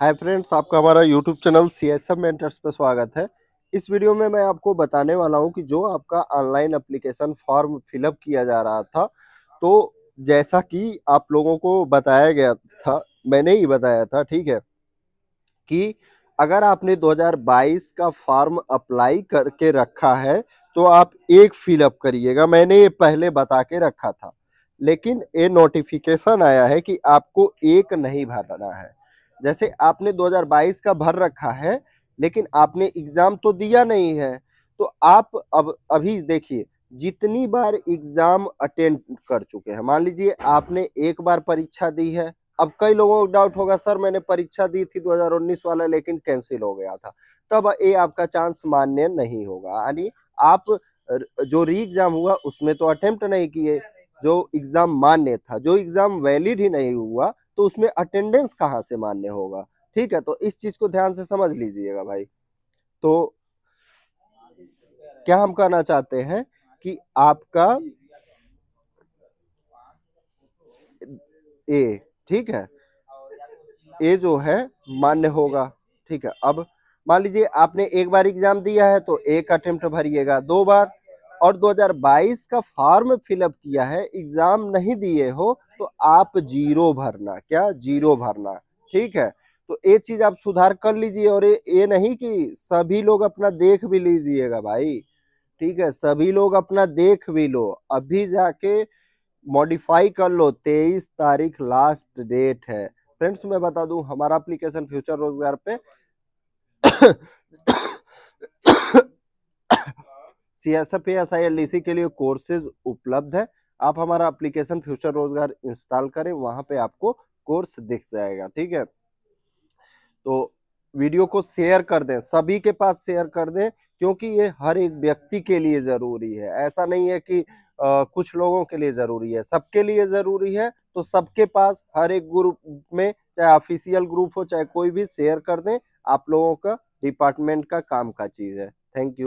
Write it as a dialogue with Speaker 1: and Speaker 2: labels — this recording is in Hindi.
Speaker 1: हाय फ्रेंड्स आपका हमारा YouTube channel C S M mentors पर स्वागत है इस वीडियो में मैं आपको बताने वाला हूं कि जो आपका ऑनलाइन एप्लीकेशन फॉर्म फिलअप किया जा रहा था तो जैसा कि आप लोगों को बताया गया था मैंने ही बताया था ठीक है कि अगर आपने 2022 का फॉर्म अप्लाई करके रखा है तो आप एक फिलअप करिएगा मैंने ये पहले बता के रखा था लेकिन ये नोटिफिकेशन आया है कि आपको एक नहीं भरना है जैसे आपने 2022 का भर रखा है लेकिन आपने एग्ज़ाम तो दिया नहीं है तो आप अब अभी देखिए जितनी बार एग्ज़ाम अटेंड कर चुके हैं मान लीजिए आपने एक बार परीक्षा दी है अब कई लोगों को डाउट होगा सर मैंने परीक्षा दी थी 2019 वाला लेकिन कैंसिल हो गया था तब ये आपका चांस मान्य नहीं होगा यानी आप जो री एग्ज़ाम हुआ उसमें तो अटेम्प्ट नहीं किए जो एग्ज़ाम मान्य था जो एग्ज़ाम वैलिड ही नहीं हुआ तो उसमें अटेंडेंस कहाँ से मान्य होगा ठीक है तो इस चीज को ध्यान से समझ लीजिएगा भाई तो क्या हम कहना चाहते हैं कि आपका ए ठीक है ए जो है मान्य होगा ठीक है अब मान लीजिए आपने एक बार एग्जाम दिया है तो एक अटेम्प्ट भरिएगा दो बार और 2022 का फॉर्म फिलअप किया है एग्जाम नहीं दिए हो तो आप जीरो भरना क्या जीरो भरना ठीक है तो ये चीज आप सुधार कर लीजिए और ये नहीं कि सभी लोग अपना देख भी लीजिएगा भाई ठीक है सभी लोग अपना देख भी लो अभी जाके मॉडिफाई कर लो तेईस तारीख लास्ट डेट है फ्रेंड्स मैं बता दूं हमारा एप्लीकेशन फ्यूचर रोजगार पे C S F S I L D C के लिए कोर्सेज उपलब्ध है आप हमारा एप्लीकेशन फ्यूचर रोजगार इंस्टॉल करें वहां पे आपको कोर्स दिख जाएगा ठीक है तो वीडियो को शेयर कर दें सभी के पास शेयर कर दें क्योंकि ये हर एक व्यक्ति के लिए ज़रूरी है ऐसा नहीं है कि आ, कुछ लोगों के लिए ज़रूरी है सबके लिए ज़रूरी है तो सबके पास हर एक ग्रुप में चाहे ऑफिशियल ग्रुप हो चाहे कोई भी शेयर कर दें आप लोगों का डिपार्टमेंट का काम का चीज़ है थैंक यू